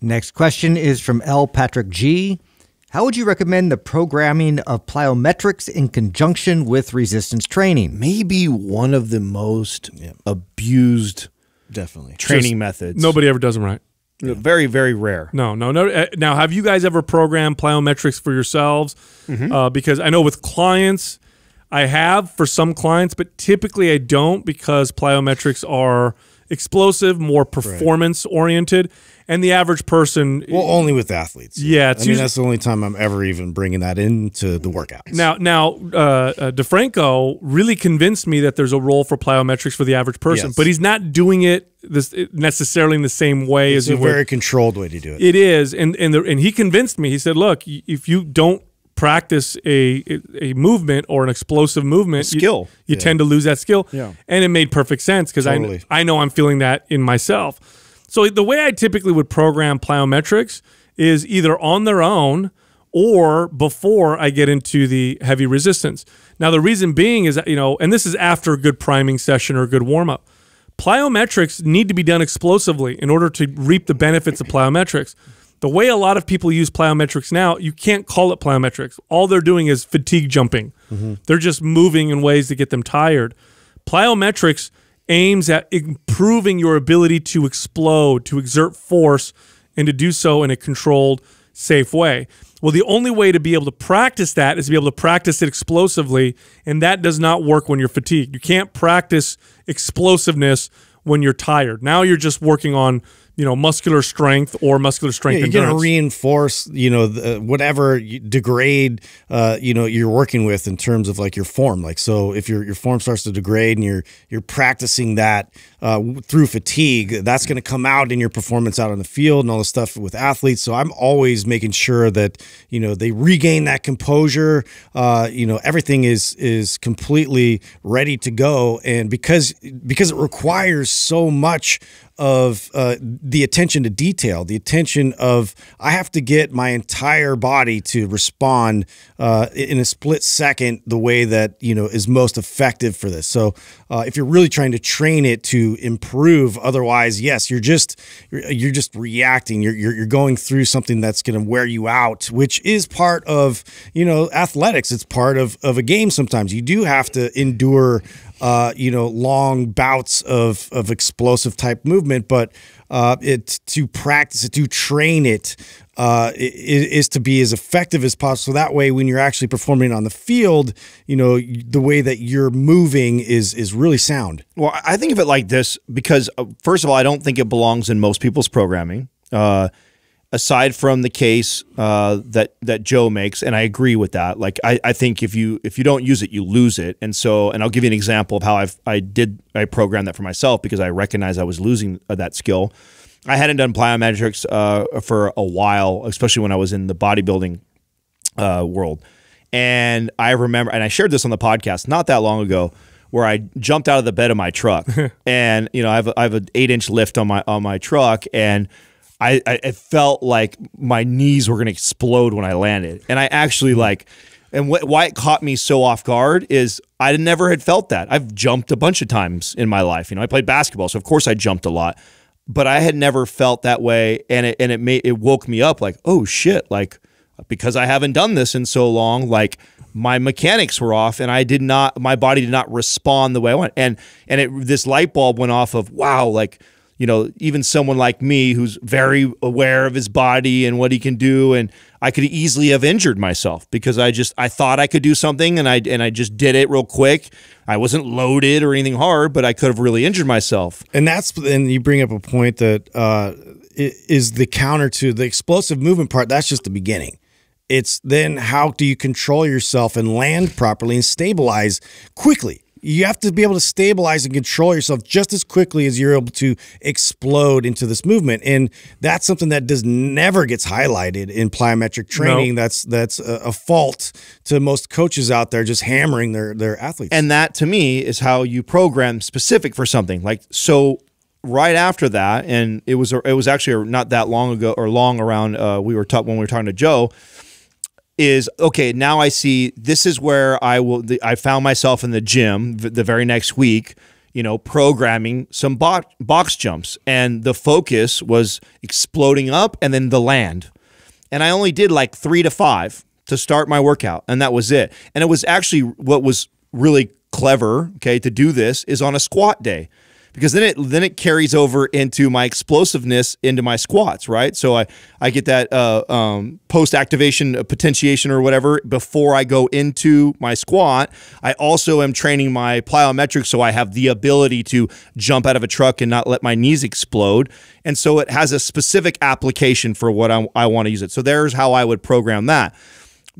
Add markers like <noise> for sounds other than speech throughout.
Next question is from L. Patrick G. How would you recommend the programming of plyometrics in conjunction with resistance training? Maybe one of the most yeah. abused definitely training Just methods. Nobody ever does them right. Yeah. Very, very rare. No, no, no. Uh, now, have you guys ever programmed plyometrics for yourselves? Mm -hmm. uh, because I know with clients, I have for some clients, but typically I don't because plyometrics are – explosive, more performance oriented, and the average person. Well, only with athletes. Yeah, it's I mean usually, that's the only time I'm ever even bringing that into the workouts. Now, now, uh, uh, DeFranco really convinced me that there's a role for plyometrics for the average person, yes. but he's not doing it this necessarily in the same way it's as a very controlled way to do it. It is, and and and he convinced me. He said, "Look, if you don't practice a a movement or an explosive movement, a skill, you, you yeah. tend to lose that skill. Yeah. And it made perfect sense because totally. I I know I'm feeling that in myself. So the way I typically would program plyometrics is either on their own or before I get into the heavy resistance. Now the reason being is that, you know, and this is after a good priming session or a good warm up. Plyometrics need to be done explosively in order to reap the benefits of plyometrics. The way a lot of people use plyometrics now, you can't call it plyometrics. All they're doing is fatigue jumping. Mm -hmm. They're just moving in ways to get them tired. Plyometrics aims at improving your ability to explode, to exert force, and to do so in a controlled, safe way. Well, the only way to be able to practice that is to be able to practice it explosively, and that does not work when you're fatigued. You can't practice explosiveness when you're tired. Now you're just working on you know muscular strength or muscular strength yeah, you're going to reinforce you know the, uh, whatever degrade uh, you know you're working with in terms of like your form like so if your your form starts to degrade and you're you're practicing that uh, through fatigue that's going to come out in your performance out on the field and all the stuff with athletes so i'm always making sure that you know they regain that composure uh, you know everything is is completely ready to go and because because it requires so much of uh, the attention to detail, the attention of I have to get my entire body to respond uh, in a split second the way that you know is most effective for this. So uh, if you're really trying to train it to improve, otherwise, yes, you're just you're, just reacting. You're, you're you're going through something that's going to wear you out, which is part of you know athletics. It's part of of a game. Sometimes you do have to endure uh, you know, long bouts of of explosive type movement, but uh, it to practice it, to train it, uh, to be as effective as possible. that way, when you're actually performing on the field, you know the way that you're moving is is really sound. Well, I think of it like this because uh, first of all, I don't think it belongs in most people's programming. Uh, aside from the case uh, that that Joe makes, and I agree with that. Like I, I think if you if you don't use it, you lose it. And so, and I'll give you an example of how I've I did I programmed that for myself because I recognized I was losing uh, that skill. I hadn't done plyometrics uh, for a while, especially when I was in the bodybuilding uh, world. And I remember, and I shared this on the podcast not that long ago where I jumped out of the bed of my truck, <laughs> and you know I have a, I have an eight inch lift on my on my truck, and I, I it felt like my knees were going to explode when I landed, and I actually like. And why it caught me so off guard is I never had felt that. I've jumped a bunch of times in my life. You know, I played basketball, so of course I jumped a lot, but I had never felt that way, and it and it made it woke me up like, oh shit, like because I haven't done this in so long, like my mechanics were off, and I did not, my body did not respond the way I want, and and it this light bulb went off of wow, like you know, even someone like me who's very aware of his body and what he can do. And I could easily have injured myself because I just I thought I could do something and I and I just did it real quick. I wasn't loaded or anything hard, but I could have really injured myself. And that's and you bring up a point that uh, is the counter to the explosive movement part. That's just the beginning. It's then how do you control yourself and land properly and stabilize quickly you have to be able to stabilize and control yourself just as quickly as you're able to explode into this movement and that's something that does never gets highlighted in plyometric training that's that's a, a, fault to most coaches out there just hammering their their athletes and that to me is how you program specific for something like so right after that and it was it was actually not that long ago or long around uh, we were talking when we were talking to joe is okay now i see this is where i will the, i found myself in the gym the very next week you know programming some bo box jumps and the focus was exploding up and then the land and i only did like three to five to start my workout and that was it and it was actually what was really clever okay to do this is on a squat day because then it then it carries over into my explosiveness into my squats, right? So I I get that uh, um, post activation uh, potentiation or whatever before I go into my squat. I also am training my plyometrics so I have the ability to jump out of a truck and not let my knees explode. And so it has a specific application for what I, I want to use it. So there's how I would program that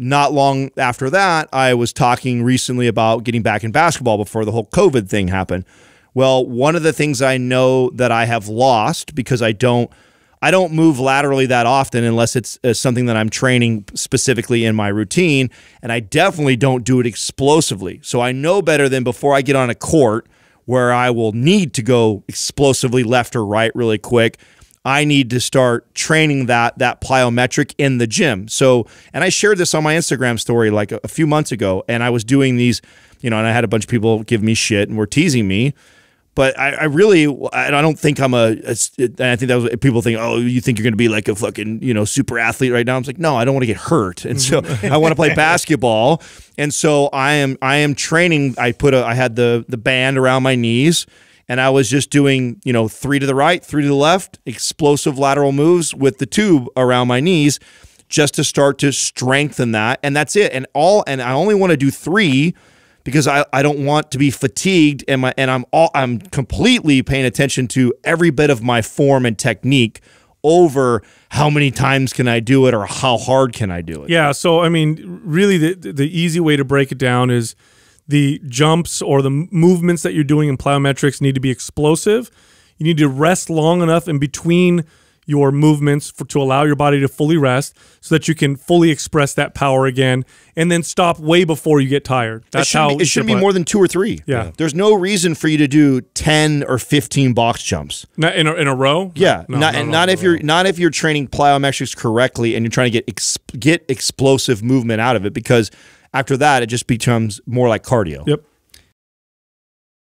not long after that, I was talking recently about getting back in basketball before the whole COVID thing happened. Well, one of the things I know that I have lost because I don't I don't move laterally that often unless it's uh, something that I'm training specifically in my routine, and I definitely don't do it explosively. So I know better than before I get on a court where I will need to go explosively left or right really quick. I need to start training that that plyometric in the gym. So, and I shared this on my Instagram story like a, a few months ago, and I was doing these, you know, and I had a bunch of people give me shit and were teasing me but I, I really, I don't think I'm a, a. i am I think that was people think, oh, you think you're going to be like a fucking you know super athlete right now. I'm like, no, I don't want to get hurt, and so <laughs> I want to play basketball, and so I am I am training. I put a I had the the band around my knees and I was just doing, you know, three to the right, three to the left, explosive lateral moves with the tube around my knees just to start to strengthen that. And that's it. And all, and I only want to do three because I, I don't want to be fatigued and my and I'm all I'm completely paying attention to every bit of my form and technique over how many times can I do it or how hard can I do it. Yeah, so I mean really the the easy way to break it down is the jumps or the movements that you're doing in plyometrics need to be explosive. You need to rest long enough in between your movements for, to allow your body to fully rest so that you can fully express that power again and then stop way before you get tired. That's it how be, it should be more than two or three. Yeah. There's no reason for you to do 10 or 15 box jumps. Not in a, in a row? Yeah. No, not, no, no, not if you're not if you're training plyometrics correctly and you're trying to get ex get explosive movement out of it because after that it just becomes more like cardio. Yep.